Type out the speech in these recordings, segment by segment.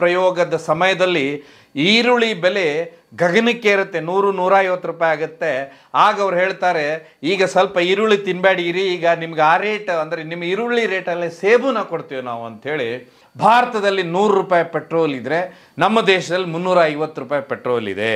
ಪ್ರಯೋಗದ ಸಮಯದಲ್ಲಿ ಈರುಳ್ಳಿ ಬೆಲೆ ಗಗನಕ್ಕೇರುತ್ತೆ ನೂರು ಐವತ್ತು ರೂಪಾಯಿ ಆಗುತ್ತೆ ಆಗ ಅವ್ರು ಹೇಳ್ತಾರೆ ಈಗ ಸ್ವಲ್ಪ ಈರುಳ್ಳಿ ತಿನ್ಬೇಡಿರಿ ಈಗ ನಿಮ್ಗೆ ಆ ರೇಟ್ ಅಂದರೆ ನಿಮ್ಮ ಈರುಳ್ಳಿ ರೇಟಲ್ಲೇ ಸೇಬುನ ಕೊಡ್ತೀವಿ ನಾವು ಅಂಥೇಳಿ ಭಾರತದಲ್ಲಿ ನೂರು ರೂಪಾಯಿ ಪೆಟ್ರೋಲ್ ಇದ್ದರೆ ನಮ್ಮ ದೇಶದಲ್ಲಿ ಮುನ್ನೂರ ಐವತ್ತು ರೂಪಾಯಿ ಪೆಟ್ರೋಲ್ ಇದೆ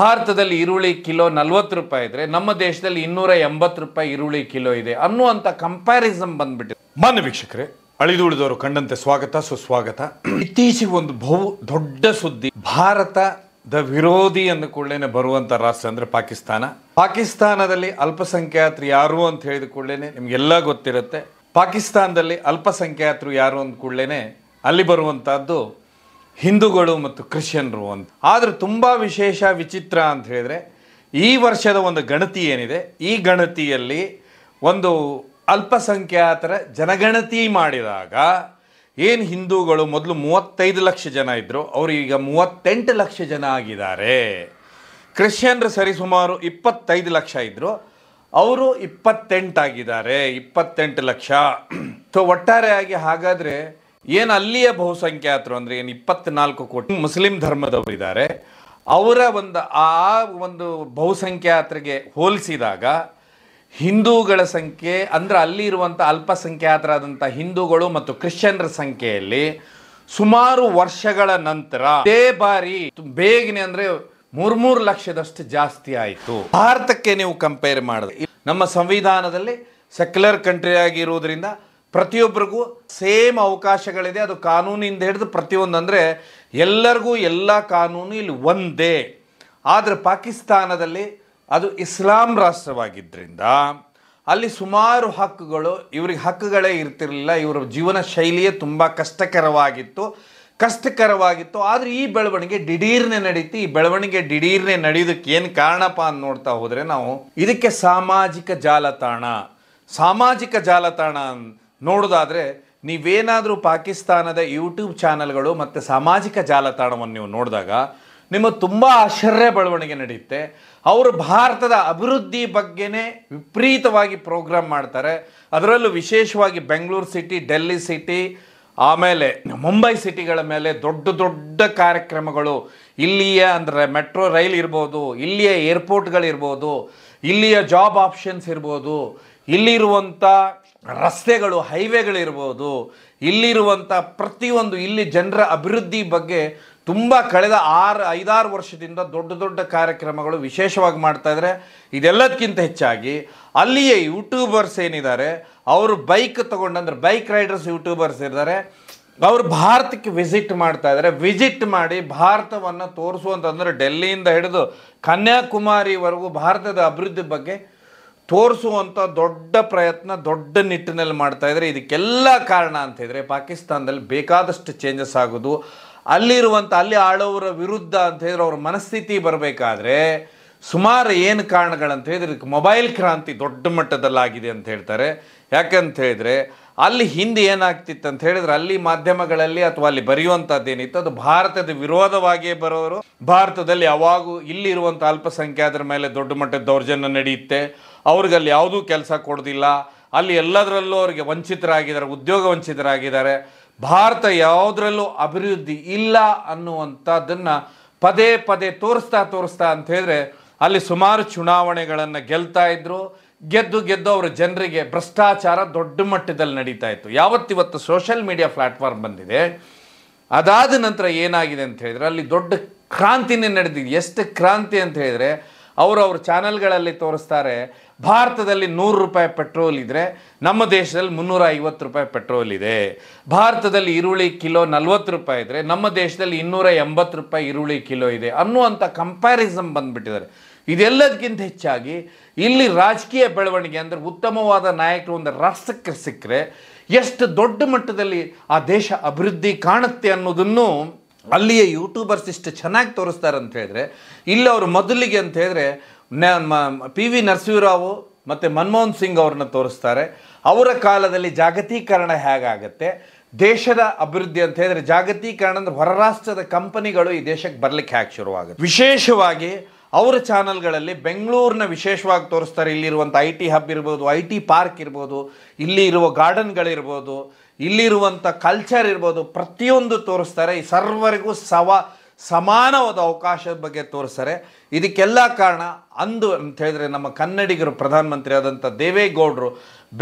ಭಾರತದಲ್ಲಿ ಈರುಳ್ಳಿ ಕಿಲೋ ನಲ್ವತ್ತು ರೂಪಾಯಿ ಇದ್ದರೆ ನಮ್ಮ ದೇಶದಲ್ಲಿ ಇನ್ನೂರ ಎಂಬತ್ತು ರೂಪಾಯಿ ಈರುಳ್ಳಿ ಕಿಲೋ ಇದೆ ಅನ್ನುವಂಥ ಕಂಪ್ಯಾರಿಸಮ್ ಬಂದ್ಬಿಟ್ಟಿದೆ ಮಾನ್ಯ ವೀಕ್ಷಕರೇ ಅಳಿದುಳಿದವರು ಕಂಡಂತೆ ಸ್ವಾಗತ ಸುಸ್ವಾಗತ ಇತ್ತೀಚೆಗೆ ಒಂದು ಬಹು ದೊಡ್ಡ ಸುದ್ದಿ ಭಾರತದ ವಿರೋಧಿ ಅಂದ ಕೂಡಲೇ ಬರುವಂಥ ರಾಷ್ಟ್ರ ಅಂದರೆ ಪಾಕಿಸ್ತಾನ ಪಾಕಿಸ್ತಾನದಲ್ಲಿ ಅಲ್ಪಸಂಖ್ಯಾತರು ಯಾರು ಅಂತ ಹೇಳಿದ ಕೂಡಲೇ ನಿಮ್ಗೆಲ್ಲ ಗೊತ್ತಿರುತ್ತೆ ಪಾಕಿಸ್ತಾನದಲ್ಲಿ ಅಲ್ಪಸಂಖ್ಯಾತರು ಯಾರು ಅಂದ ಕೂಡಲೇ ಅಲ್ಲಿ ಬರುವಂತಹದ್ದು ಹಿಂದೂಗಳು ಮತ್ತು ಕ್ರಿಶ್ಚಿಯನ್ರು ಅಂತ ಆದರೆ ತುಂಬ ವಿಶೇಷ ವಿಚಿತ್ರ ಅಂತ ಹೇಳಿದ್ರೆ ಈ ವರ್ಷದ ಒಂದು ಗಣತಿ ಏನಿದೆ ಈ ಗಣತಿಯಲ್ಲಿ ಒಂದು ಅಲ್ಪಸಂಖ್ಯಾತರ ಜನಗಣತಿ ಮಾಡಿದಾಗ ಏನು ಹಿಂದೂಗಳು ಮೊದಲು ಮೂವತ್ತೈದು ಲಕ್ಷ ಜನ ಇದ್ದರು ಅವರು ಈಗ ಮೂವತ್ತೆಂಟು ಲಕ್ಷ ಜನ ಆಗಿದ್ದಾರೆ ಕ್ರಿಶ್ಚಿಯನ್ರು ಸರಿಸುಮಾರು ಇಪ್ಪತ್ತೈದು ಲಕ್ಷ ಇದ್ದರು ಅವರು ಇಪ್ಪತ್ತೆಂಟಾಗಿದ್ದಾರೆ ಇಪ್ಪತ್ತೆಂಟು ಲಕ್ಷ ಸೊ ಒಟ್ಟಾರೆಯಾಗಿ ಹಾಗಾದರೆ ಏನು ಅಲ್ಲಿಯ ಬಹುಸಂಖ್ಯಾತರು ಅಂದರೆ ಏನು ಇಪ್ಪತ್ನಾಲ್ಕು ಕೋಟಿ ಮುಸ್ಲಿಂ ಧರ್ಮದವರಿದ್ದಾರೆ ಅವರ ಒಂದು ಆ ಒಂದು ಬಹುಸಂಖ್ಯಾತರಿಗೆ ಹೋಲಿಸಿದಾಗ ಹಿಂದೂಗಳ ಸಂಖ್ಯೆ ಅಂದರೆ ಅಲ್ಲಿ ಇರುವಂಥ ಅಲ್ಪಸಂಖ್ಯಾತರಾದಂಥ ಹಿಂದೂಗಳು ಮತ್ತು ಕ್ರಿಶ್ಚಿಯನ್ರ ಸಂಖ್ಯೆಯಲ್ಲಿ ಸುಮಾರು ವರ್ಷಗಳ ನಂತರ ಇದೇ ಬಾರಿ ಬೇಗನೆ ಅಂದರೆ ಮೂರು ಮೂರು ಲಕ್ಷದಷ್ಟು ಜಾಸ್ತಿ ಆಯಿತು ಭಾರತಕ್ಕೆ ನೀವು ಕಂಪೇರ್ ಮಾಡಿದ್ರೆ ನಮ್ಮ ಸಂವಿಧಾನದಲ್ಲಿ ಸೆಕ್ಯುಲರ್ ಕಂಟ್ರಿ ಆಗಿರುವುದರಿಂದ ಪ್ರತಿಯೊಬ್ಬರಿಗೂ ಸೇಮ್ ಅವಕಾಶಗಳಿದೆ ಅದು ಕಾನೂನಿಂದ ಹಿಡಿದು ಪ್ರತಿಯೊಂದು ಅಂದರೆ ಎಲ್ಲರಿಗೂ ಎಲ್ಲ ಕಾನೂನು ಇಲ್ಲಿ ಒಂದೇ ಆದರೆ ಪಾಕಿಸ್ತಾನದಲ್ಲಿ ಅದು ಇಸ್ಲಾಂ ರಾಷ್ಟ್ರವಾಗಿದ್ದರಿಂದ ಅಲ್ಲಿ ಸುಮಾರು ಹಕ್ಕುಗಳು ಇವ್ರಿಗೆ ಹಕ್ಕುಗಳೇ ಇರ್ತಿರಲಿಲ್ಲ ಇವರ ಜೀವನ ಶೈಲಿಯೇ ತುಂಬ ಕಷ್ಟಕರವಾಗಿತ್ತು ಕಷ್ಟಕರವಾಗಿತ್ತು ಆದರೆ ಈ ಬೆಳವಣಿಗೆ ದಿಢೀರ್ನೆ ನಡೀತಿ ಈ ಬೆಳವಣಿಗೆ ದಿಢೀರ್ನೆ ನಡೆಯೋದಕ್ಕೆ ಏನು ಕಾರಣಪ್ಪ ಅಂತ ನೋಡ್ತಾ ಹೋದರೆ ನಾವು ಇದಕ್ಕೆ ಸಾಮಾಜಿಕ ಜಾಲತಾಣ ಸಾಮಾಜಿಕ ಜಾಲತಾಣ ನೋಡೋದಾದರೆ ನೀವೇನಾದರೂ ಪಾಕಿಸ್ತಾನದ ಯೂಟ್ಯೂಬ್ ಚಾನಲ್ಗಳು ಮತ್ತು ಸಾಮಾಜಿಕ ಜಾಲತಾಣವನ್ನು ನೀವು ನೋಡಿದಾಗ ನಿಮ್ಮ ತುಂಬ ಆಶ್ಚರ್ಯ ಬೆಳವಣಿಗೆ ನಡೆಯುತ್ತೆ ಅವರು ಭಾರತದ ಅಭಿವೃದ್ಧಿ ಬಗ್ಗೆನೇ ವಿಪರೀತವಾಗಿ ಪ್ರೋಗ್ರಾಮ್ ಮಾಡ್ತಾರೆ ಅದರಲ್ಲೂ ವಿಶೇಷವಾಗಿ ಬೆಂಗಳೂರು ಸಿಟಿ ಡೆಲ್ಲಿ ಸಿಟಿ ಆಮೇಲೆ ಮುಂಬೈ ಸಿಟಿಗಳ ಮೇಲೆ ದೊಡ್ಡ ದೊಡ್ಡ ಕಾರ್ಯಕ್ರಮಗಳು ಇಲ್ಲಿಯ ಅಂದರೆ ಮೆಟ್ರೋ ರೈಲ್ ಇರ್ಬೋದು ಇಲ್ಲಿಯ ಏರ್ಪೋರ್ಟ್ಗಳಿರ್ಬೋದು ಇಲ್ಲಿಯ ಜಾಬ್ ಆಪ್ಷನ್ಸ್ ಇರ್ಬೋದು ಇಲ್ಲಿರುವಂಥ ರಸ್ತೆಗಳು ಹೈವೇಗಳಿರ್ಬೋದು ಇಲ್ಲಿರುವಂಥ ಪ್ರತಿಯೊಂದು ಇಲ್ಲಿ ಜನರ ಅಭಿವೃದ್ಧಿ ಬಗ್ಗೆ ತುಂಬ ಕಳೆದ ಆರು ಐದಾರು ವರ್ಷದಿಂದ ದೊಡ್ಡ ದೊಡ್ಡ ಕಾರ್ಯಕ್ರಮಗಳು ವಿಶೇಷವಾಗಿ ಮಾಡ್ತಾಯಿದ್ರೆ ಇದೆಲ್ಲದಕ್ಕಿಂತ ಹೆಚ್ಚಾಗಿ ಅಲ್ಲಿಯೇ ಯೂಟ್ಯೂಬರ್ಸ್ ಏನಿದ್ದಾರೆ ಅವರು ಬೈಕ್ ತೊಗೊಂಡಂದ್ರೆ ಬೈಕ್ ರೈಡರ್ಸ್ ಯೂಟ್ಯೂಬರ್ಸ್ ಇದ್ದಾರೆ ಅವರು ಭಾರತಕ್ಕೆ ವಿಸಿಟ್ ಮಾಡ್ತಾ ಇದ್ದಾರೆ ವಿಸಿಟ್ ಮಾಡಿ ಭಾರತವನ್ನು ತೋರಿಸುವಂತಂದರೆ ಡೆಲ್ಲಿಯಿಂದ ಹಿಡಿದು ಕನ್ಯಾಕುಮಾರಿವರೆಗೂ ಭಾರತದ ಅಭಿವೃದ್ಧಿ ಬಗ್ಗೆ ತೋರಿಸುವಂಥ ದೊಡ್ಡ ಪ್ರಯತ್ನ ದೊಡ್ಡ ನಿಟ್ಟಿನಲ್ಲಿ ಮಾಡ್ತಾಯಿದ್ರೆ ಇದಕ್ಕೆಲ್ಲ ಕಾರಣ ಅಂತ ಹೇಳಿದ್ರೆ ಪಾಕಿಸ್ತಾನದಲ್ಲಿ ಬೇಕಾದಷ್ಟು ಚೇಂಜಸ್ ಆಗೋದು ಅಲ್ಲಿರುವಂಥ ಅಲ್ಲಿ ಆಳೋರ ವಿರುದ್ಧ ಅಂತ ಹೇಳಿದ್ರೆ ಅವ್ರ ಮನಸ್ಥಿತಿ ಬರಬೇಕಾದ್ರೆ ಸುಮಾರು ಏನು ಕಾರಣಗಳಂತ ಹೇಳಿದ್ರೆ ಮೊಬೈಲ್ ಕ್ರಾಂತಿ ದೊಡ್ಡ ಮಟ್ಟದಲ್ಲಾಗಿದೆ ಅಂತ ಹೇಳ್ತಾರೆ ಯಾಕಂತ ಹೇಳಿದ್ರೆ ಅಲ್ಲಿ ಹಿಂದೆ ಏನಾಗ್ತಿತ್ತು ಅಂತ ಹೇಳಿದ್ರೆ ಅಲ್ಲಿ ಮಾಧ್ಯಮಗಳಲ್ಲಿ ಅಥವಾ ಅಲ್ಲಿ ಬರೆಯುವಂಥದ್ದು ಏನಿತ್ತು ಅದು ಭಾರತದ ವಿರೋಧವಾಗಿಯೇ ಬರೋರು ಭಾರತದಲ್ಲಿ ಯಾವಾಗ ಇಲ್ಲಿರುವಂಥ ಅಲ್ಪಸಂಖ್ಯಾತರ ಮೇಲೆ ದೊಡ್ಡ ಮಟ್ಟದ ದೌರ್ಜನ್ಯ ನಡೆಯುತ್ತೆ ಅವ್ರಿಗೆ ಅಲ್ಲಿ ಯಾವುದೂ ಕೆಲಸ ಕೊಡೋದಿಲ್ಲ ಅಲ್ಲಿ ಎಲ್ಲದರಲ್ಲೂ ಅವರಿಗೆ ವಂಚಿತರಾಗಿದ್ದಾರೆ ಉದ್ಯೋಗ ವಂಚಿತರಾಗಿದ್ದಾರೆ ಭಾರತ ಯಾವುದರಲ್ಲೂ ಅಭಿವೃದ್ಧಿ ಇಲ್ಲ ಅನ್ನುವಂಥದ್ದನ್ನು ಪದೇ ಪದೇ ತೋರಿಸ್ತಾ ತೋರಿಸ್ತಾ ಅಂತ ಹೇಳಿದ್ರೆ ಅಲ್ಲಿ ಸುಮಾರು ಚುನಾವಣೆಗಳನ್ನು ಗೆಲ್ತಾ ಇದ್ರು ಗೆದ್ದು ಗೆದ್ದು ಅವರ ಜನರಿಗೆ ಭ್ರಷ್ಟಾಚಾರ ದೊಡ್ಡ ಮಟ್ಟದಲ್ಲಿ ನಡೀತಾ ಇತ್ತು ಯಾವತ್ತಿವತ್ತು ಸೋಷಿಯಲ್ ಮೀಡಿಯಾ ಪ್ಲಾಟ್ಫಾರ್ಮ್ ಬಂದಿದೆ ಅದಾದ ನಂತರ ಏನಾಗಿದೆ ಅಂತ ಹೇಳಿದ್ರೆ ಅಲ್ಲಿ ದೊಡ್ಡ ಕ್ರಾಂತಿನೇ ನಡೆದಿದೆ ಎಷ್ಟು ಕ್ರಾಂತಿ ಅಂತ ಹೇಳಿದ್ರೆ ಅವರು ಅವ್ರ ಚಾನಲ್ಗಳಲ್ಲಿ ತೋರಿಸ್ತಾರೆ ಭಾರತದಲ್ಲಿ ನೂರು ರೂಪಾಯಿ ಪೆಟ್ರೋಲ್ ಇದ್ದರೆ ನಮ್ಮ ದೇಶದಲ್ಲಿ ಮುನ್ನೂರ ಐವತ್ತು ರೂಪಾಯಿ ಪೆಟ್ರೋಲ್ ಇದೆ ಭಾರತದಲ್ಲಿ ಈರುಳ್ಳಿ ಕಿಲೋ ನಲ್ವತ್ತು ರೂಪಾಯಿ ಇದ್ದರೆ ನಮ್ಮ ದೇಶದಲ್ಲಿ ಇನ್ನೂರ ಎಂಬತ್ತು ರೂಪಾಯಿ ಈರುಳ್ಳಿ ಕಿಲೋ ಇದೆ ಅನ್ನುವಂಥ ಕಂಪ್ಯಾರಿಸಮ್ ಬಂದುಬಿಟ್ಟಿದ್ದಾರೆ ಇದೆಲ್ಲದಕ್ಕಿಂತ ಹೆಚ್ಚಾಗಿ ಇಲ್ಲಿ ರಾಜಕೀಯ ಬೆಳವಣಿಗೆ ಅಂದರೆ ಉತ್ತಮವಾದ ನಾಯಕರು ಒಂದು ರಾಷ್ಟ್ರಕ್ಕೆ ಸಿಕ್ಕರೆ ಎಷ್ಟು ದೊಡ್ಡ ಮಟ್ಟದಲ್ಲಿ ಆ ದೇಶ ಅಭಿವೃದ್ಧಿ ಕಾಣುತ್ತೆ ಅನ್ನೋದನ್ನು ಅಲ್ಲಿಯ ಯೂಟ್ಯೂಬರ್ಸ್ ಇಷ್ಟು ಚೆನ್ನಾಗಿ ತೋರಿಸ್ತಾರೆ ಅಂತ ಹೇಳಿದ್ರೆ ಇಲ್ಲಿ ಅವರು ಮೊದಲಿಗೆ ಅಂತ ಹೇಳಿದ್ರೆ ಪಿ ವಿ ನರಸಿಂಹರಾವ್ ಮತ್ತು ಮನಮೋಹನ್ ಸಿಂಗ್ ಅವ್ರನ್ನ ತೋರಿಸ್ತಾರೆ ಅವರ ಕಾಲದಲ್ಲಿ ಜಾಗತೀಕರಣ ಹೇಗಾಗತ್ತೆ ದೇಶದ ಅಭಿವೃದ್ಧಿ ಅಂತ ಹೇಳಿದ್ರೆ ಜಾಗತೀಕರಣ ಅಂದರೆ ಹೊರರಾಷ್ಟ್ರದ ಕಂಪನಿಗಳು ಈ ದೇಶಕ್ಕೆ ಬರಲಿಕ್ಕೆ ಹೇಗೆ ಶುರುವಾಗುತ್ತೆ ವಿಶೇಷವಾಗಿ ಅವರ ಚಾನಲ್ಗಳಲ್ಲಿ ಬೆಂಗಳೂರಿನ ವಿಶೇಷವಾಗಿ ತೋರಿಸ್ತಾರೆ ಇಲ್ಲಿರುವಂಥ ಐ ಟಿ ಹಬ್ ಇರ್ಬೋದು ಐ ಟಿ ಪಾರ್ಕ್ ಇರ್ಬೋದು ಇಲ್ಲಿ ಇರುವ ಗಾರ್ಡನ್ಗಳಿರ್ಬೋದು ಇಲ್ಲಿರುವಂಥ ಕಲ್ಚರ್ ಇರ್ಬೋದು ಪ್ರತಿಯೊಂದು ತೋರಿಸ್ತಾರೆ ಈ ಸರ್ವರಿಗೂ ಸವ ಸಮಾನವಾದ ಅವಕಾಶದ ಬಗ್ಗೆ ತೋರಿಸ್ತಾರೆ ಇದಕ್ಕೆಲ್ಲ ಕಾರಣ ಅಂದು ಅಂತ ಹೇಳಿದ್ರೆ ನಮ್ಮ ಕನ್ನಡಿಗರು ಪ್ರಧಾನಮಂತ್ರಿ ಆದಂಥ ದೇವೇಗೌಡರು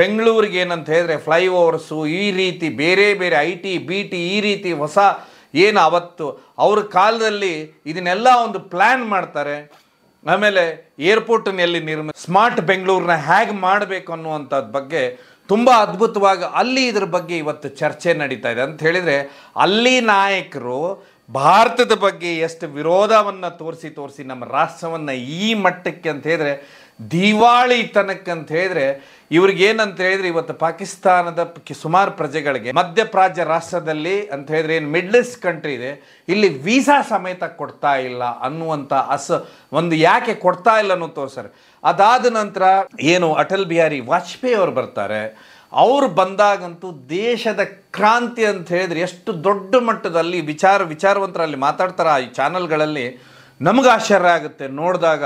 ಬೆಂಗಳೂರಿಗೆ ಏನಂತ ಹೇಳಿದ್ರೆ ಫ್ಲೈಓವರ್ಸು ಈ ರೀತಿ ಬೇರೆ ಬೇರೆ ಐ ಟಿ ಬಿ ಟಿ ಈ ರೀತಿ ಹೊಸ ಏನು ಅವತ್ತು ಅವ್ರ ಕಾಲದಲ್ಲಿ ಇದನ್ನೆಲ್ಲ ಒಂದು ಪ್ಲ್ಯಾನ್ ಮಾಡ್ತಾರೆ ಆಮೇಲೆ ಏರ್ಪೋರ್ಟನ್ನು ಎಲ್ಲಿ ನಿರ್ಮ ಸ್ಮಾರ್ಟ್ ಬೆಂಗಳೂರನ್ನ ಹೇಗೆ ಮಾಡಬೇಕು ಅನ್ನುವಂಥದ್ದು ಬಗ್ಗೆ ತುಂಬ ಅದ್ಭುತವಾಗಿ ಅಲ್ಲಿ ಇದ್ರ ಬಗ್ಗೆ ಇವತ್ತು ಚರ್ಚೆ ನಡೀತಾ ಇದೆ ಅಂತ ಹೇಳಿದರೆ ಅಲ್ಲಿ ನಾಯಕರು ಭಾರತದ ಬಗ್ಗೆ ಎಷ್ಟು ವಿರೋಧವನ್ನು ತೋರಿಸಿ ತೋರಿಸಿ ನಮ್ಮ ರಾಷ್ಟ್ರವನ್ನು ಈ ಮಟ್ಟಕ್ಕೆ ಅಂತ ಹೇಳಿದ್ರೆ ದಿವಾಳಿ ತನಕಂತ ಹೇಳಿದ್ರೆ ಇವ್ರಿಗೇನಂತ ಹೇಳಿದ್ರೆ ಇವತ್ತು ಪಾಕಿಸ್ತಾನದ ಸುಮಾರು ಪ್ರಜೆಗಳಿಗೆ ಮಧ್ಯಪ್ರಾಜ್ಯ ರಾಷ್ಟ್ರದಲ್ಲಿ ಅಂತ ಹೇಳಿದ್ರೆ ಏನು ಮಿಡ್ಲ್ ಈಸ್ಟ್ ಕಂಟ್ರಿ ಇದೆ ಇಲ್ಲಿ ವೀಸಾ ಸಮೇತ ಕೊಡ್ತಾ ಇಲ್ಲ ಅನ್ನುವಂಥ ಅಸ ಒಂದು ಯಾಕೆ ಕೊಡ್ತಾ ಇಲ್ಲ ಅನ್ನೋ ತೋರಿಸ್ತಾರೆ ಅದಾದ ನಂತರ ಏನು ಅಟಲ್ ಬಿಹಾರಿ ವಾಜಪೇಯಿ ಅವರು ಬರ್ತಾರೆ ಅವರು ಬಂದಾಗಂತೂ ದೇಶದ ಕ್ರಾಂತಿ ಅಂತ ಹೇಳಿದ್ರೆ ಎಷ್ಟು ದೊಡ್ಡ ಮಟ್ಟದಲ್ಲಿ ವಿಚಾರ ವಿಚಾರವಂತರಲ್ಲಿ ಮಾತಾಡ್ತಾರೆ ಈ ಚಾನಲ್ಗಳಲ್ಲಿ ನಮಗೆ ಆಶ್ಚರ್ಯ ಆಗುತ್ತೆ ನೋಡಿದಾಗ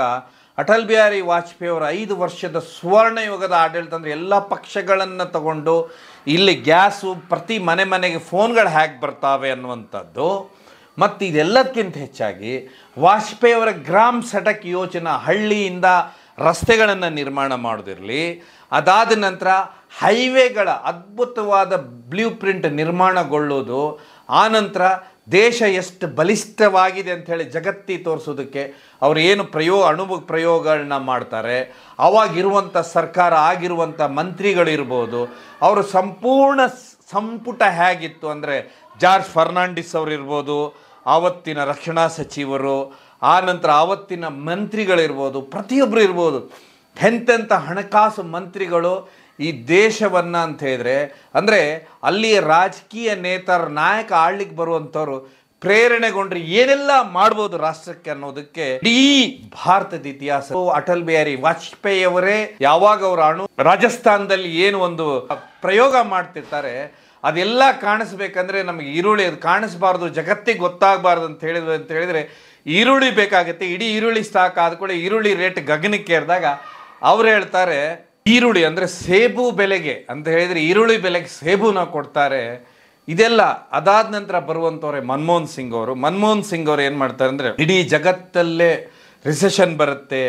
ಅಟಲ್ ಬಿಹಾರಿ ವಾಜಪೇಯಿ ಅವರ ಐದು ವರ್ಷದ ಸುವರ್ಣ ಯುಗದ ಆಡಳಿತ ಅಂದರೆ ಎಲ್ಲ ಪಕ್ಷಗಳನ್ನು ತಗೊಂಡು ಇಲ್ಲಿ ಗ್ಯಾಸು ಪ್ರತಿ ಮನೆ ಮನೆಗೆ ಫೋನ್ಗಳು ಹ್ಯಾಕ್ ಬರ್ತಾವೆ ಅನ್ನುವಂಥದ್ದು ಮತ್ತು ಇದೆಲ್ಲದಕ್ಕಿಂತ ಹೆಚ್ಚಾಗಿ ವಾಜಪೇಯಿ ಅವರ ಗ್ರಾಮ್ ಸಡಕ್ ಯೋಜನಾ ಹಳ್ಳಿಯಿಂದ ರಸ್ತೆಗಳನ್ನು ನಿರ್ಮಾಣ ಮಾಡೋದಿರಲಿ ಅದಾದ ನಂತರ ಹೈವೇಗಳ ಅದ್ಭುತವಾದ ಬ್ಲೂ ಪ್ರಿಂಟ್ ನಿರ್ಮಾಣಗೊಳ್ಳೋದು ಆನಂತರ ದೇಶ ಎಷ್ಟು ಬಲಿಷ್ಠವಾಗಿದೆ ಅಂಥೇಳಿ ಜಗತ್ತಿ ತೋರಿಸೋದಕ್ಕೆ ಅವರು ಏನು ಪ್ರಯೋಗ ಅಣು ಪ್ರಯೋಗಗಳನ್ನ ಮಾಡ್ತಾರೆ ಅವಾಗಿರುವಂಥ ಸರ್ಕಾರ ಆಗಿರುವಂಥ ಮಂತ್ರಿಗಳಿರ್ಬೋದು ಅವರು ಸಂಪೂರ್ಣ ಸಂಪುಟ ಹೇಗಿತ್ತು ಅಂದರೆ ಜಾರ್ಜ್ ಫರ್ನಾಂಡಿಸ್ ಅವರಿರ್ಬೋದು ಆವತ್ತಿನ ರಕ್ಷಣಾ ಸಚಿವರು ಆ ನಂತರ ಆವತ್ತಿನ ಮಂತ್ರಿಗಳಿರ್ಬೋದು ಪ್ರತಿಯೊಬ್ಬರು ಇರ್ಬೋದು ಎಂತೆಂಥ ಹಣಕಾಸು ಮಂತ್ರಿಗಳು ಈ ದೇಶವನ್ನ ಅಂತ ಹೇಳಿದ್ರೆ ಅಂದರೆ ಅಲ್ಲಿ ರಾಜಕೀಯ ನೇತಾರ ನಾಯಕ ಆಳ್ಲಿಕ್ಕೆ ಬರುವಂಥವ್ರು ಪ್ರೇರಣೆಗೊಂಡ್ರೆ ಏನೆಲ್ಲ ಮಾಡ್ಬೋದು ರಾಷ್ಟ್ರಕ್ಕೆ ಅನ್ನೋದಕ್ಕೆ ಇಡೀ ಭಾರತದ ಇತಿಹಾಸ ಅಟಲ್ ಬಿಹಾರಿ ವಾಜಪೇಯಿ ಅವರೇ ಯಾವಾಗ ಅವರು ಅಣು ರಾಜಸ್ಥಾನದಲ್ಲಿ ಏನು ಒಂದು ಪ್ರಯೋಗ ಮಾಡ್ತಿರ್ತಾರೆ ಅದೆಲ್ಲ ಕಾಣಿಸ್ಬೇಕಂದ್ರೆ ನಮಗೆ ಈರುಳ್ಳಿ ಅದು ಕಾಣಿಸ್ಬಾರ್ದು ಜಗತ್ತಿಗೆ ಗೊತ್ತಾಗಬಾರ್ದು ಅಂತ ಹೇಳಿದ್ರು ಅಂತ ಹೇಳಿದ್ರೆ ಈರುಳ್ಳಿ ಬೇಕಾಗುತ್ತೆ ಇಡೀ ಈರುಳ್ಳಿ ಸ್ಟಾಕ್ ಆದ ಕೂಡ ಈರುಳ್ಳಿ ರೇಟ್ ಗಗನಕ್ಕೆ ಏರಿದಾಗ ಅವ್ರು ಹೇಳ್ತಾರೆ ಈರುಳ್ಳಿ ಅಂದರೆ ಸೇಬು ಬೆಲೆಗೆ ಅಂತ ಹೇಳಿದರೆ ಈರುಳ್ಳಿ ಬೆಲೆಗೆ ಸೇಬುನ ಕೊಡ್ತಾರೆ ಇದೆಲ್ಲ ಅದಾದ ನಂತರ ಬರುವಂಥವ್ರೆ ಮನಮೋಹನ್ ಸಿಂಗ್ ಅವರು ಮನಮೋಹನ್ ಸಿಂಗ್ ಅವರು ಏನು ಮಾಡ್ತಾರೆ ಅಂದರೆ ಇಡೀ ಜಗತ್ತಲ್ಲೇ ರಿಸೆಷನ್ ಬರುತ್ತೆ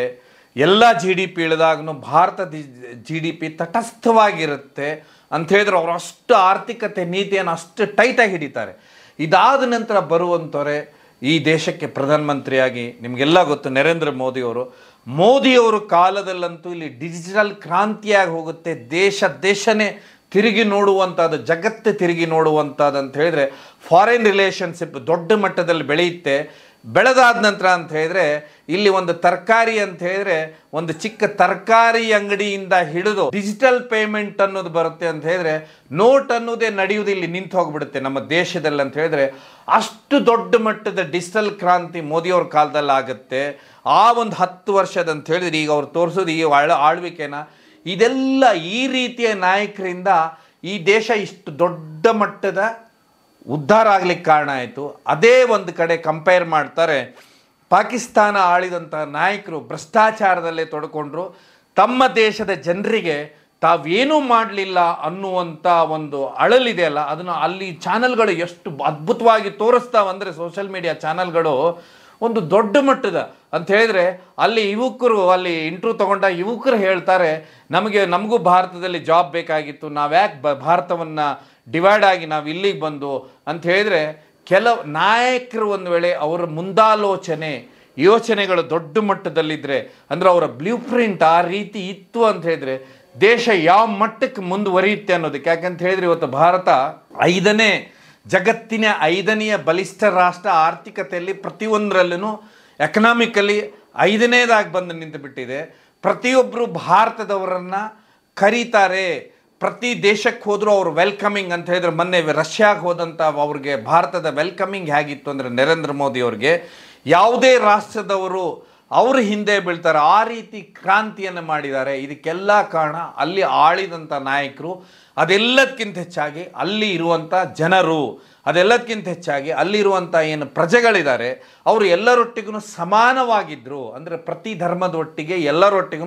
ಎಲ್ಲ ಜಿ ಡಿ ಪಿ ಇಳಿದಾಗೂ ಭಾರತದ ಜಿ ಡಿ ಪಿ ತಟಸ್ಥವಾಗಿರುತ್ತೆ ಅಂತ ಹೇಳಿದ್ರೆ ಅವರು ಅಷ್ಟು ಆರ್ಥಿಕತೆ ನೀತಿಯನ್ನು ಅಷ್ಟು ಟೈಟಾಗಿ ಹಿಡಿತಾರೆ ಇದಾದ ನಂತರ ಬರುವಂಥವ್ರೆ ಈ ದೇಶಕ್ಕೆ ಪ್ರಧಾನಮಂತ್ರಿಯಾಗಿ ನಿಮಗೆಲ್ಲ ಗೊತ್ತು ನರೇಂದ್ರ ಮೋದಿಯವರು ಮೋದಿಯವರು ಕಾಲದಲ್ಲಂತೂ ಇಲ್ಲಿ ಡಿಜಿಟಲ್ ಕ್ರಾಂತಿಯಾಗಿ ಹೋಗುತ್ತೆ ದೇಶ ದೇಶನೇ ತಿರುಗಿ ನೋಡುವಂಥದ್ದು ಜಗತ್ತೇ ತಿರುಗಿ ನೋಡುವಂಥದ್ದು ಅಂತ ಹೇಳಿದ್ರೆ ಫಾರಿನ್ ರಿಲೇಷನ್ಶಿಪ್ ದೊಡ್ಡ ಮಟ್ಟದಲ್ಲಿ ಬೆಳೆಯುತ್ತೆ ಬೆಳೆದಾದ ನಂತರ ಅಂತ ಹೇಳಿದರೆ ಇಲ್ಲಿ ಒಂದು ತರಕಾರಿ ಅಂತ ಹೇಳಿದರೆ ಒಂದು ಚಿಕ್ಕ ತರಕಾರಿ ಅಂಗಡಿಯಿಂದ ಹಿಡಿದು ಡಿಜಿಟಲ್ ಪೇಮೆಂಟ್ ಅನ್ನೋದು ಬರುತ್ತೆ ಅಂತ ಹೇಳಿದರೆ ನೋಟ್ ಅನ್ನೋದೇ ನಡೆಯುವುದು ಇಲ್ಲಿ ನಿಂತು ಹೋಗ್ಬಿಡುತ್ತೆ ನಮ್ಮ ದೇಶದಲ್ಲಿ ಅಂತ ಹೇಳಿದರೆ ಅಷ್ಟು ದೊಡ್ಡ ಮಟ್ಟದ ಡಿಜಿಟಲ್ ಕ್ರಾಂತಿ ಮೋದಿಯವ್ರ ಕಾಲದಲ್ಲಿ ಆಗುತ್ತೆ ಆ ಒಂದು ಹತ್ತು ವರ್ಷದ ಅಂತ ಹೇಳಿದರೆ ಈಗ ಅವ್ರು ತೋರಿಸೋದು ಈ ಆಳ್ ಆಳ್ವಿಕೆನ ಇದೆಲ್ಲ ಈ ರೀತಿಯ ನಾಯಕರಿಂದ ಈ ದೇಶ ಇಷ್ಟು ದೊಡ್ಡ ಮಟ್ಟದ ಉದ್ಧಾರ ಆಗ್ಲಿಕ್ಕೆ ಕಾರಣ ಆಯಿತು ಅದೇ ಒಂದು ಕಡೆ ಕಂಪೇರ್ ಮಾಡ್ತಾರೆ ಪಾಕಿಸ್ತಾನ ಆಳಿದಂಥ ನಾಯಕರು ಭ್ರಷ್ಟಾಚಾರದಲ್ಲೇ ತೊಡ್ಕೊಂಡ್ರು ತಮ್ಮ ದೇಶದ ಜನರಿಗೆ ತಾವೇನೂ ಮಾಡಲಿಲ್ಲ ಅನ್ನುವಂಥ ಒಂದು ಅಳಲಿದೆಯಲ್ಲ ಅದನ್ನು ಅಲ್ಲಿ ಚಾನಲ್ಗಳು ಎಷ್ಟು ಅದ್ಭುತವಾಗಿ ತೋರಿಸ್ತಾವಂದರೆ ಸೋಷಿಯಲ್ ಮೀಡಿಯಾ ಚಾನಲ್ಗಳು ಒಂದು ದೊಡ್ಡ ಮಟ್ಟದ ಅಂತ ಹೇಳಿದರೆ ಅಲ್ಲಿ ಯುವಕರು ಅಲ್ಲಿ ಇಂಟ್ರ್ಯೂ ತೊಗೊಂಡ ಯುವಕರು ಹೇಳ್ತಾರೆ ನಮಗೆ ನಮಗೂ ಭಾರತದಲ್ಲಿ ಜಾಬ್ ಬೇಕಾಗಿತ್ತು ನಾವು ಯಾಕೆ ಭಾರತವನ್ನು ಡಿವೈಡ್ ಆಗಿ ನಾವು ಇಲ್ಲಿಗೆ ಬಂದು ಅಂತ ಹೇಳಿದರೆ ಕೆಲವು ನಾಯಕರು ಒಂದು ವೇಳೆ ಅವರ ಮುಂದಾಲೋಚನೆ ಯೋಚನೆಗಳು ದೊಡ್ಡ ಮಟ್ಟದಲ್ಲಿದ್ದರೆ ಅಂದರೆ ಅವರ ಬ್ಲೂ ಪ್ರಿಂಟ್ ಆ ರೀತಿ ಇತ್ತು ಅಂತ ಹೇಳಿದರೆ ದೇಶ ಯಾವ ಮಟ್ಟಕ್ಕೆ ಮುಂದುವರಿಯುತ್ತೆ ಅನ್ನೋದಕ್ಕೆ ಯಾಕಂತ ಹೇಳಿದರೆ ಇವತ್ತು ಭಾರತ ಐದನೇ ಜಗತ್ತಿನ ಐದನೆಯ ಬಲಿಷ್ಠ ರಾಷ್ಟ್ರ ಆರ್ಥಿಕತೆಯಲ್ಲಿ ಪ್ರತಿಯೊಂದರಲ್ಲೂ ಎಕನಾಮಿಕಲಿ ಐದನೇದಾಗಿ ಬಂದು ನಿಂತುಬಿಟ್ಟಿದೆ ಪ್ರತಿಯೊಬ್ಬರು ಭಾರತದವರನ್ನು ಕರೀತಾರೆ ಪ್ರತಿ ದೇಶಕ್ಕೆ ಹೋದರೂ ಅವರು ವೆಲ್ಕಮಿಂಗ್ ಅಂತ ಹೇಳಿದ್ರೆ ಮೊನ್ನೆ ರಷ್ಯಾಗೆ ಹೋದಂಥ ಅವ್ರಿಗೆ ಭಾರತದ ವೆಲ್ಕಮಿಂಗ್ ಹೇಗಿತ್ತು ಅಂದರೆ ನರೇಂದ್ರ ಮೋದಿ ಅವ್ರಿಗೆ ಯಾವುದೇ ರಾಷ್ಟ್ರದವರು ಅವ್ರ ಹಿಂದೆ ಬೀಳ್ತಾರೆ ಆ ರೀತಿ ಕ್ರಾಂತಿಯನ್ನು ಮಾಡಿದ್ದಾರೆ ಇದಕ್ಕೆಲ್ಲ ಕಾರಣ ಅಲ್ಲಿ ಆಳಿದಂಥ ನಾಯಕರು ಅದೆಲ್ಲದಕ್ಕಿಂತ ಹೆಚ್ಚಾಗಿ ಅಲ್ಲಿ ಇರುವಂಥ ಜನರು ಅದೆಲ್ಲದಕ್ಕಿಂತ ಹೆಚ್ಚಾಗಿ ಅಲ್ಲಿರುವಂಥ ಏನು ಪ್ರಜೆಗಳಿದ್ದಾರೆ ಅವರು ಎಲ್ಲರೊಟ್ಟಿಗೂ ಸಮಾನವಾಗಿದ್ದರು ಅಂದರೆ ಪ್ರತಿ ಧರ್ಮದೊಟ್ಟಿಗೆ ಎಲ್ಲರೊಟ್ಟಿಗೂ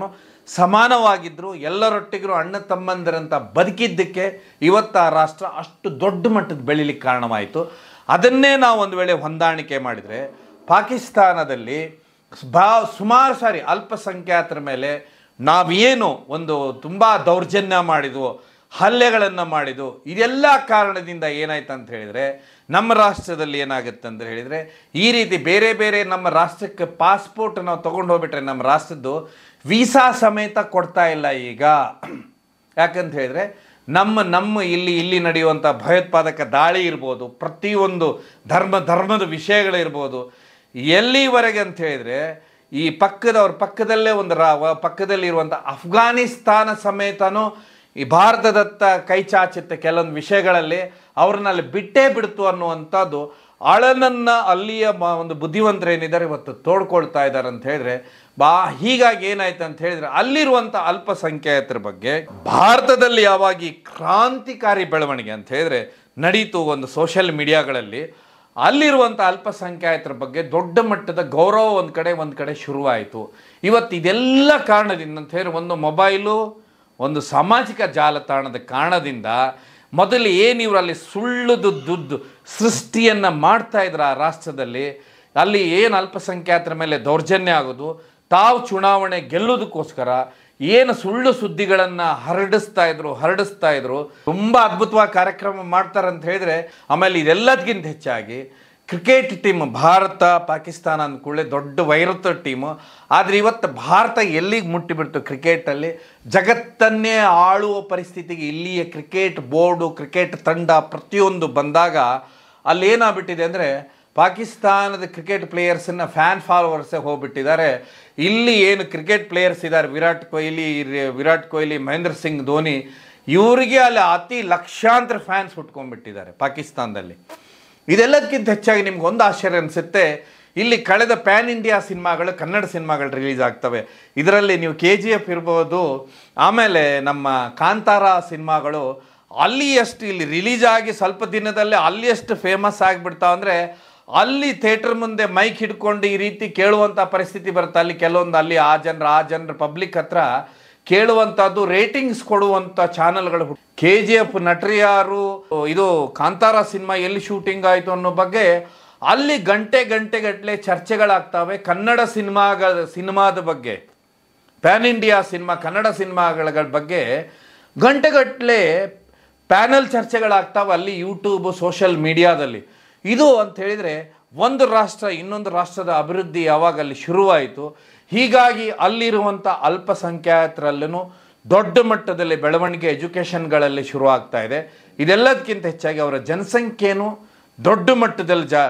ಸಮಾನವಾಗಿದ್ದರೂ ಎಲ್ಲರೊಟ್ಟಿಗರೂ ಅಣ್ಣ ತಮ್ಮಂದರಂತ ಬದುಕಿದ್ದಕ್ಕೆ ಇವತ್ತು ಆ ರಾಷ್ಟ್ರ ಅಷ್ಟು ದೊಡ್ಡ ಮಟ್ಟದ ಬೆಳಿಲಿಕ್ಕೆ ಕಾರಣವಾಯಿತು ಅದನ್ನೇ ನಾವು ಒಂದು ವೇಳೆ ಹೊಂದಾಣಿಕೆ ಮಾಡಿದರೆ ಪಾಕಿಸ್ತಾನದಲ್ಲಿ ಭಾ ಸುಮಾರು ಸಾರಿ ಅಲ್ಪಸಂಖ್ಯಾತರ ಮೇಲೆ ನಾವೇನು ಒಂದು ತುಂಬ ದೌರ್ಜನ್ಯ ಮಾಡಿದ್ವು ಹಲ್ಲೆಗಳನ್ನು ಮಾಡಿದ್ದು ಇದೆಲ್ಲ ಕಾರಣದಿಂದ ಏನಾಯ್ತು ಅಂತ ಹೇಳಿದರೆ ನಮ್ಮ ರಾಷ್ಟ್ರದಲ್ಲಿ ಏನಾಗುತ್ತೆ ಅಂತ ಹೇಳಿದರೆ ಈ ರೀತಿ ಬೇರೆ ಬೇರೆ ನಮ್ಮ ರಾಷ್ಟ್ರಕ್ಕೆ ಪಾಸ್ಪೋರ್ಟ್ ನಾವು ತೊಗೊಂಡು ಹೋಗ್ಬಿಟ್ರೆ ನಮ್ಮ ರಾಷ್ಟ್ರದ್ದು ವೀಸಾ ಸಮೇತ ಕೊಡ್ತಾ ಇಲ್ಲ ಈಗ ಯಾಕಂತ ಹೇಳಿದರೆ ನಮ್ಮ ನಮ್ಮ ಇಲ್ಲಿ ಇಲ್ಲಿ ನಡೆಯುವಂಥ ಭಯೋತ್ಪಾದಕ ದಾಳಿ ಇರ್ಬೋದು ಪ್ರತಿಯೊಂದು ಧರ್ಮ ಧರ್ಮದ ವಿಷಯಗಳಿರ್ಬೋದು ಎಲ್ಲಿವರೆಗೆ ಅಂತ ಹೇಳಿದ್ರೆ ಈ ಪಕ್ಕದವ್ರ ಪಕ್ಕದಲ್ಲೇ ಒಂದು ರಾವ ಪಕ್ಕದಲ್ಲಿರುವಂಥ ಅಫ್ಘಾನಿಸ್ತಾನ ಸಮೇತನೂ ಈ ಭಾರತದತ್ತ ಕೈ ಚಾಚುತ್ತೆ ಕೆಲವೊಂದು ವಿಷಯಗಳಲ್ಲಿ ಅವ್ರನ್ನಲ್ಲಿ ಬಿಟ್ಟೇ ಬಿಡ್ತು ಅನ್ನುವಂಥದ್ದು ಅಳನನ್ನ ಅಲ್ಲಿಯ ಒಂದು ಏನಿದ್ದಾರೆ ಇವತ್ತು ತೋಡ್ಕೊಳ್ತಾ ಇದ್ದಾರೆ ಅಂತ ಹೇಳಿದ್ರೆ ಬಾ ಹೀಗಾಗಿ ಏನಾಯ್ತು ಅಂತ ಹೇಳಿದ್ರೆ ಅಲ್ಲಿರುವಂಥ ಅಲ್ಪಸಂಖ್ಯಾತರ ಬಗ್ಗೆ ಭಾರತದಲ್ಲಿ ಯಾವಾಗ ಕ್ರಾಂತಿಕಾರಿ ಬೆಳವಣಿಗೆ ಅಂತ ಹೇಳಿದ್ರೆ ನಡೀತು ಒಂದು ಸೋಷಿಯಲ್ ಮೀಡಿಯಾಗಳಲ್ಲಿ ಅಲ್ಲಿರುವಂಥ ಅಲ್ಪಸಂಖ್ಯಾತರ ಬಗ್ಗೆ ದೊಡ್ಡ ಮಟ್ಟದ ಗೌರವ ಒಂದು ಕಡೆ ಒಂದು ಕಡೆ ಶುರುವಾಯಿತು ಇವತ್ತು ಇದೆಲ್ಲ ಕಾರಣದಿಂದ ಅಂತ ಹೇಳಿದ್ರೆ ಒಂದು ಮೊಬೈಲು ಒಂದು ಸಾಮಾಜಿಕ ಜಾಲತಾಣದ ಕಾರಣದಿಂದ ಮೊದಲು ಏನು ಇವರಲ್ಲಿ ಸುಳ್ಳುದು ದುದ್ದು ಸೃಷ್ಟಿಯನ್ನು ಮಾಡ್ತಾ ಇದ್ರು ಆ ರಾಷ್ಟ್ರದಲ್ಲಿ ಅಲ್ಲಿ ಏನು ಅಲ್ಪಸಂಖ್ಯಾತರ ಮೇಲೆ ದೌರ್ಜನ್ಯ ಆಗೋದು ತಾವು ಚುನಾವಣೆ ಗೆಲ್ಲೋದಕ್ಕೋಸ್ಕರ ಏನು ಸುಳ್ಳು ಸುದ್ದಿಗಳನ್ನು ಹರಡಿಸ್ತಾ ಇದ್ರು ಹರಡಿಸ್ತಾ ಇದ್ರು ತುಂಬ ಅದ್ಭುತವಾಗಿ ಕಾರ್ಯಕ್ರಮ ಮಾಡ್ತಾರೆ ಅಂತ ಹೇಳಿದ್ರೆ ಆಮೇಲೆ ಇದೆಲ್ಲದಕ್ಕಿಂತ ಹೆಚ್ಚಾಗಿ ಕ್ರಿಕೆಟ್ ಟೀಮ್ ಭಾರತ ಪಾಕಿಸ್ತಾನ ಅಂದ್ಕೊಳ್ಳೆ ದೊಡ್ಡ ವೈರತ್ವ ಟೀಮು ಆದರೆ ಇವತ್ತು ಭಾರತ ಎಲ್ಲಿಗೆ ಮುಟ್ಟಿಬಿಡ್ತು ಕ್ರಿಕೆಟಲ್ಲಿ ಜಗತ್ತನ್ನೇ ಆಳುವ ಪರಿಸ್ಥಿತಿಗೆ ಇಲ್ಲಿಯ ಕ್ರಿಕೆಟ್ ಬೋರ್ಡು ಕ್ರಿಕೆಟ್ ತಂಡ ಪ್ರತಿಯೊಂದು ಬಂದಾಗ ಅಲ್ಲಿ ಏನಾಗ್ಬಿಟ್ಟಿದೆ ಅಂದರೆ ಪಾಕಿಸ್ತಾನದ ಕ್ರಿಕೆಟ್ ಪ್ಲೇಯರ್ಸನ್ನು ಫ್ಯಾನ್ ಫಾಲೋವರ್ಸೇ ಹೋಗ್ಬಿಟ್ಟಿದ್ದಾರೆ ಇಲ್ಲಿ ಏನು ಕ್ರಿಕೆಟ್ ಪ್ಲೇಯರ್ಸ್ ಇದ್ದಾರೆ ವಿರಾಟ್ ಕೊಹ್ಲಿ ವಿರಾಟ್ ಕೊಹ್ಲಿ ಮಹೇಂದ್ರ ಸಿಂಗ್ ಧೋನಿ ಇವರಿಗೆ ಅಲ್ಲಿ ಅತಿ ಲಕ್ಷಾಂತರ ಫ್ಯಾನ್ಸ್ ಹುಟ್ಕೊಂಡ್ಬಿಟ್ಟಿದ್ದಾರೆ ಪಾಕಿಸ್ತಾನದಲ್ಲಿ ಇದೆಲ್ಲದಕ್ಕಿಂತ ಹೆಚ್ಚಾಗಿ ನಿಮ್ಗೆ ಒಂದು ಆಶ್ಚರ್ಯ ಅನಿಸುತ್ತೆ ಇಲ್ಲಿ ಕಳೆದ ಪ್ಯಾನ್ ಇಂಡಿಯಾ ಸಿನಿಮಾಗಳು ಕನ್ನಡ ಸಿನಿಮಾಗಳು ರಿಲೀಸ್ ಆಗ್ತವೆ ಇದರಲ್ಲಿ ನೀವು ಕೆ ಜಿ ಎಫ್ ಇರ್ಬೋದು ಆಮೇಲೆ ನಮ್ಮ ಕಾಂತಾರ ಸಿನಿಮಾಗಳು ಅಲ್ಲಿಯಷ್ಟು ಇಲ್ಲಿ ರಿಲೀಸ್ ಆಗಿ ಸ್ವಲ್ಪ ದಿನದಲ್ಲೇ ಅಲ್ಲಿಯಷ್ಟು ಫೇಮಸ್ ಆಗಿಬಿಡ್ತಾವೆ ಅಂದರೆ ಅಲ್ಲಿ ಥಿಯೇಟ್ರ್ ಮುಂದೆ ಮೈಕ್ ಹಿಡ್ಕೊಂಡು ಈ ರೀತಿ ಕೇಳುವಂಥ ಪರಿಸ್ಥಿತಿ ಬರುತ್ತೆ ಅಲ್ಲಿ ಕೆಲವೊಂದು ಅಲ್ಲಿ ಆ ಜನರ ಆ ಜನರ ಪಬ್ಲಿಕ್ ಹತ್ರ ಕೇಳುವಂಥದ್ದು ರೇಟಿಂಗ್ಸ್ ಕೊಡುವಂಥ ಚಾನೆಲ್ಗಳು ಕೆ ಜಿ ಎಫ್ ನಟರು ಇದು ಕಾಂತಾರ ಸಿನಿಮಾ ಎಲ್ಲಿ ಶೂಟಿಂಗ್ ಆಯಿತು ಅನ್ನೋ ಬಗ್ಗೆ ಅಲ್ಲಿ ಗಂಟೆ ಗಂಟೆಗಟ್ಟಲೆ ಚರ್ಚೆಗಳಾಗ್ತವೆ ಕನ್ನಡ ಸಿನಿಮಾಗಳ ಸಿನಿಮಾದ ಬಗ್ಗೆ ಪ್ಯಾನ್ ಇಂಡಿಯಾ ಸಿನಿಮಾ ಕನ್ನಡ ಸಿನಿಮಾಗಳ ಬಗ್ಗೆ ಗಂಟೆಗಟ್ಟಲೆ ಪ್ಯಾನಲ್ ಚರ್ಚೆಗಳಾಗ್ತಾವೆ ಅಲ್ಲಿ ಯೂಟ್ಯೂಬ್ ಸೋಷಲ್ ಮೀಡಿಯಾದಲ್ಲಿ ಇದು ಅಂತ ಹೇಳಿದರೆ ಒಂದು ರಾಷ್ಟ್ರ ಇನ್ನೊಂದು ರಾಷ್ಟ್ರದ ಅಭಿವೃದ್ಧಿ ಯಾವಾಗ ಅಲ್ಲಿ ಶುರುವಾಯಿತು ಹೀಗಾಗಿ ಅಲ್ಲಿರುವಂಥ ಅಲ್ಪಸಂಖ್ಯಾತರಲ್ಲೂ ದೊಡ್ಡ ಮಟ್ಟದಲ್ಲಿ ಬೆಳವಣಿಗೆ ಎಜುಕೇಷನ್ಗಳಲ್ಲಿ ಆಗ್ತಾ ಇದೆ ಇದೆಲ್ಲದಕ್ಕಿಂತ ಹೆಚ್ಚಾಗಿ ಅವರ ಜನಸಂಖ್ಯೆಯೂ ದೊಡ್ಡ ಮಟ್ಟದಲ್ಲಿ ಜಾ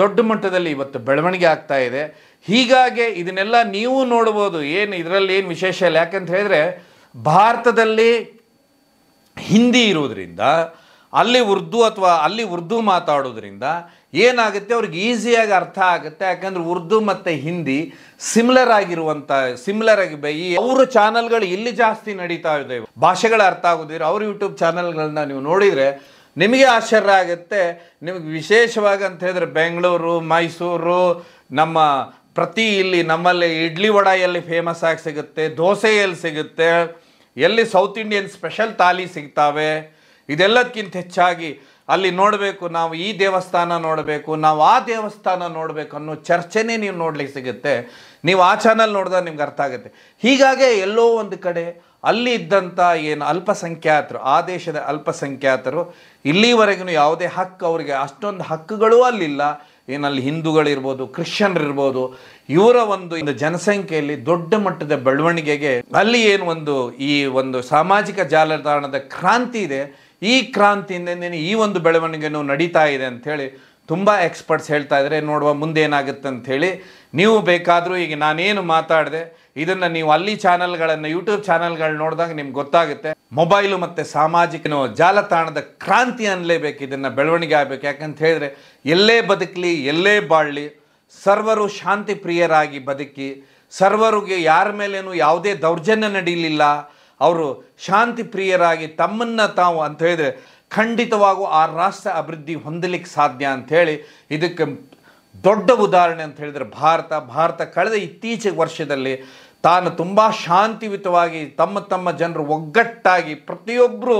ದೊಡ್ಡ ಮಟ್ಟದಲ್ಲಿ ಇವತ್ತು ಬೆಳವಣಿಗೆ ಆಗ್ತಾ ಇದೆ ಹೀಗಾಗಿ ಇದನ್ನೆಲ್ಲ ನೀವು ನೋಡ್ಬೋದು ಏನು ಇದರಲ್ಲಿ ಏನು ವಿಶೇಷ ಇಲ್ಲ ಯಾಕಂತ ಹೇಳಿದ್ರೆ ಭಾರತದಲ್ಲಿ ಹಿಂದಿ ಇರುವುದರಿಂದ ಅಲ್ಲಿ ಉರ್ದು ಅಥವಾ ಅಲ್ಲಿ ಉರ್ದು ಮಾತಾಡೋದ್ರಿಂದ ಏನಾಗುತ್ತೆ ಅವ್ರಿಗೆ ಈಸಿಯಾಗಿ ಅರ್ಥ ಆಗುತ್ತೆ ಯಾಕಂದರೆ ಉರ್ದು ಮತ್ತು ಹಿಂದಿ ಸಿಮ್ಲರ್ ಆಗಿರುವಂಥ ಸಿಮ್ಲರ್ ಆಗಿ ಈ ಅವರ ಚಾನಲ್ಗಳು ಇಲ್ಲಿ ಜಾಸ್ತಿ ನಡೀತಾ ಇದೆ ಭಾಷೆಗಳ ಅರ್ಥ ಆಗೋದಿದ್ರೆ ಅವ್ರ ಯೂಟ್ಯೂಬ್ ಚಾನಲ್ಗಳನ್ನ ನೀವು ನೋಡಿದರೆ ನಿಮಗೆ ಆಶ್ಚರ್ಯ ಆಗುತ್ತೆ ನಿಮಗೆ ವಿಶೇಷವಾಗಿ ಅಂತ ಹೇಳಿದ್ರೆ ಬೆಂಗಳೂರು ಮೈಸೂರು ನಮ್ಮ ಪ್ರತಿ ಇಲ್ಲಿ ನಮ್ಮಲ್ಲಿ ಇಡ್ಲಿ ವಡ ಎಲ್ಲಿ ಫೇಮಸ್ ಆಗಿ ಸಿಗುತ್ತೆ ದೋಸೆ ಎಲ್ಲಿ ಸಿಗುತ್ತೆ ಎಲ್ಲಿ ಸೌತ್ ಇಂಡಿಯನ್ ಸ್ಪೆಷಲ್ ತಾಲಿ ಸಿಗ್ತಾವೆ ಇದೆಲ್ಲದಕ್ಕಿಂತ ಹೆಚ್ಚಾಗಿ ಅಲ್ಲಿ ನೋಡಬೇಕು ನಾವು ಈ ದೇವಸ್ಥಾನ ನೋಡಬೇಕು ನಾವು ಆ ದೇವಸ್ಥಾನ ನೋಡಬೇಕು ಅನ್ನೋ ಚರ್ಚೆನೇ ನೀವು ನೋಡ್ಲಿಕ್ಕೆ ಸಿಗುತ್ತೆ ನೀವು ಆ ಚಾನಲ್ ನೋಡಿದಾಗ ನಿಮ್ಗೆ ಅರ್ಥ ಆಗುತ್ತೆ ಹೀಗಾಗಿ ಎಲ್ಲೋ ಒಂದು ಕಡೆ ಅಲ್ಲಿ ಇದ್ದಂಥ ಏನು ಅಲ್ಪಸಂಖ್ಯಾತರು ಆ ದೇಶದ ಅಲ್ಪಸಂಖ್ಯಾತರು ಇಲ್ಲಿವರೆಗೂ ಯಾವುದೇ ಹಕ್ಕು ಅವರಿಗೆ ಅಷ್ಟೊಂದು ಹಕ್ಕುಗಳೂ ಅಲ್ಲಿಲ್ಲ ಏನಲ್ಲಿ ಹಿಂದೂಗಳಿರ್ಬೋದು ಕ್ರಿಶ್ಚಿಯನ್ರಿರ್ಬೋದು ಇವರ ಒಂದು ಇಂದು ಜನಸಂಖ್ಯೆಯಲ್ಲಿ ದೊಡ್ಡ ಮಟ್ಟದ ಬೆಳವಣಿಗೆಗೆ ಅಲ್ಲಿ ಏನು ಒಂದು ಈ ಒಂದು ಸಾಮಾಜಿಕ ಜಾಲತಾಣದ ಕ್ರಾಂತಿ ಇದೆ ಈ ಕ್ರಾಂತಿಯಿಂದ ಈ ಒಂದು ಬೆಳವಣಿಗೆನೂ ನಡೀತಾ ಇದೆ ಅಂಥೇಳಿ ತುಂಬ ಎಕ್ಸ್ಪರ್ಟ್ಸ್ ಹೇಳ್ತಾ ಇದ್ದಾರೆ ನೋಡುವ ಮುಂದೆ ಏನಾಗುತ್ತೆ ಅಂಥೇಳಿ ನೀವು ಬೇಕಾದರೂ ಈಗ ನಾನೇನು ಮಾತಾಡಿದೆ ಇದನ್ನು ನೀವು ಅಲ್ಲಿ ಚಾನಲ್ಗಳನ್ನು ಯೂಟ್ಯೂಬ್ ಚಾನಲ್ಗಳು ನೋಡಿದಾಗ ನಿಮ್ಗೆ ಗೊತ್ತಾಗುತ್ತೆ ಮೊಬೈಲು ಮತ್ತು ಸಾಮಾಜಿಕ ಜಾಲತಾಣದ ಕ್ರಾಂತಿ ಅನ್ನಲೇಬೇಕು ಇದನ್ನು ಬೆಳವಣಿಗೆ ಆಗಬೇಕು ಯಾಕಂತ ಹೇಳಿದ್ರೆ ಎಲ್ಲೇ ಬದುಕಲಿ ಎಲ್ಲೇ ಬಾಳಲಿ ಸರ್ವರು ಶಾಂತಿ ಪ್ರಿಯರಾಗಿ ಬದುಕಿ ಸರ್ವರಿಗೆ ಯಾರ ಮೇಲೇನು ಯಾವುದೇ ದೌರ್ಜನ್ಯ ನಡೀಲಿಲ್ಲ ಅವರು ಶಾಂತಿ ಪ್ರಿಯರಾಗಿ ತಮ್ಮನ್ನು ತಾವು ಅಂತ ಹೇಳಿದ್ರೆ ಖಂಡಿತವಾಗೂ ಆ ರಾಷ್ಟ್ರ ಅಭಿವೃದ್ಧಿ ಹೊಂದಲಿಕ್ಕೆ ಸಾಧ್ಯ ಅಂಥೇಳಿ ಇದಕ್ಕೆ ದೊಡ್ಡ ಉದಾಹರಣೆ ಅಂತ ಹೇಳಿದರೆ ಭಾರತ ಭಾರತ ಕಳೆದ ಇತ್ತೀಚೆಗೆ ವರ್ಷದಲ್ಲಿ ತಾನು ತುಂಬ ಶಾಂತಿಯುತವಾಗಿ ತಮ್ಮ ತಮ್ಮ ಜನರು ಒಗ್ಗಟ್ಟಾಗಿ ಪ್ರತಿಯೊಬ್ಬರು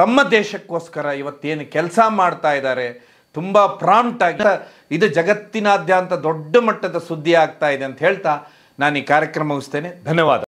ತಮ್ಮ ದೇಶಕ್ಕೋಸ್ಕರ ಇವತ್ತೇನು ಕೆಲಸ ಮಾಡ್ತಾ ಇದ್ದಾರೆ ತುಂಬ ಪ್ರಾಂಪ್ಟಾಗಿ ಇದು ಜಗತ್ತಿನಾದ್ಯಂತ ದೊಡ್ಡ ಮಟ್ಟದ ಸುದ್ದಿ ಆಗ್ತಾ ಇದೆ ಅಂತ ಹೇಳ್ತಾ ನಾನು ಈ ಕಾರ್ಯಕ್ರಮ ಮುಗಿಸ್ತೇನೆ ಧನ್ಯವಾದ